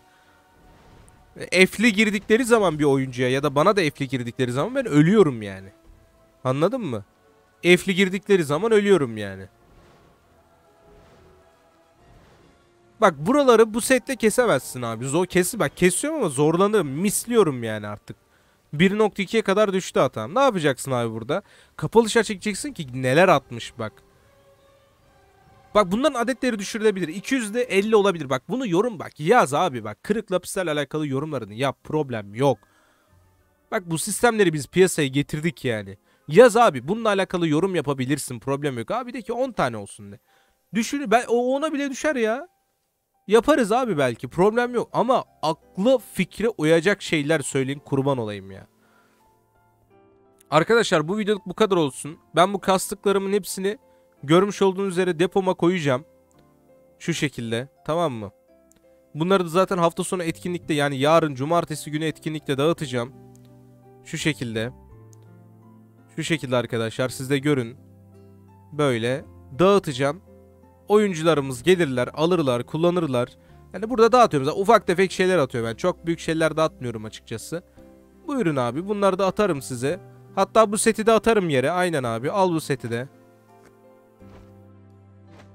E, F'li girdikleri zaman bir oyuncuya ya da bana da F'li girdikleri zaman ben ölüyorum yani. Anladın mı? F'li girdikleri zaman ölüyorum yani. Bak buraları bu sette kesemezsin abi. Zor kesi bak kesiyorum ama zorlanırım. Misliyorum yani artık. 1.2'ye kadar düştü hatam. Ne yapacaksın abi burada? Kapalı şah çekeceksin ki neler atmış bak. Bak bunların adetleri düşürülebilir. 200 de 50 olabilir. Bak bunu yorum bak yaz abi bak. Kırık lapislerle alakalı yorumlarını yap. Problem yok. Bak bu sistemleri biz piyasaya getirdik yani. Yaz abi bununla alakalı yorum yapabilirsin. Problem yok. Abi de ki 10 tane olsun de. Düşünü ben o ona bile düşer ya. Yaparız abi belki problem yok ama aklı fikre uyacak şeyler söyleyin kurban olayım ya. Arkadaşlar bu videoluk bu kadar olsun. Ben bu kastıklarımın hepsini görmüş olduğunuz üzere depoma koyacağım. Şu şekilde tamam mı? Bunları da zaten hafta sonu etkinlikte yani yarın cumartesi günü etkinlikte dağıtacağım. Şu şekilde. Şu şekilde arkadaşlar siz de görün. Böyle dağıtacağım oyuncularımız gelirler, alırlar, kullanırlar. Yani burada dağıtıyorum. Zaten ufak tefek şeyler atıyorum. Yani çok büyük şeyler dağıtmıyorum açıkçası. Buyurun abi bunları da atarım size. Hatta bu seti de atarım yere. Aynen abi al bu seti de.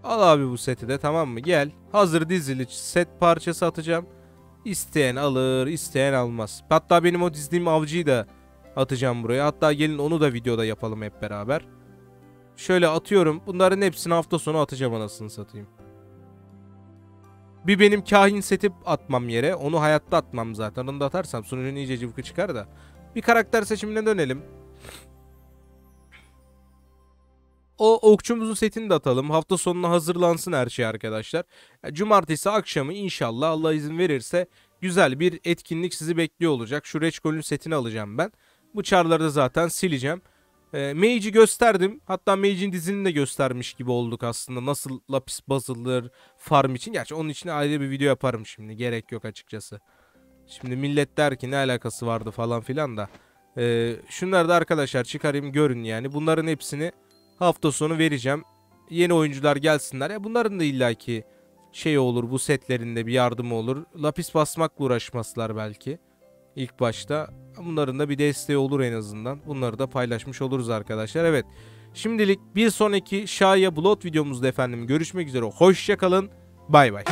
Al abi bu seti de tamam mı? Gel. Hazır dizili set parçası atacağım. İsteyen alır, isteyen almaz. Hatta benim o dizdiğim avcıyı da atacağım buraya. Hatta gelin onu da videoda yapalım hep beraber şöyle atıyorum. Bunların hepsini hafta sonu atacağım anasını satayım. Bir benim kahin seti atmam yere. Onu hayatta atmam zaten. Onu da atarsam sunucu iyice cıvkı çıkar da. Bir karakter seçimine dönelim. O okçumuzun setini de atalım. Hafta sonuna hazırlansın her şey arkadaşlar. Cumartesi akşamı inşallah Allah izin verirse güzel bir etkinlik sizi bekliyor olacak. Şu Reçkol'ün setini alacağım ben. Bu çarları da zaten sileceğim. E, Mage'i gösterdim. Hatta Mage'in dizilini de göstermiş gibi olduk aslında. Nasıl lapis bazılır, farm için. Gerçi onun için ayrı bir video yaparım şimdi. Gerek yok açıkçası. Şimdi millet der ki ne alakası vardı falan filan da. E, şunları da arkadaşlar çıkarayım görün yani. Bunların hepsini hafta sonu vereceğim. Yeni oyuncular gelsinler. Ya bunların da illaki şey olur bu setlerinde bir yardım olur. Lapis basmakla uğraşmazlar belki ilk başta. Bunların da bir desteği olur en azından. Bunları da paylaşmış oluruz arkadaşlar. Evet şimdilik bir sonraki Şaya Blood videomuzda efendim görüşmek üzere. Hoşçakalın. Bay bay.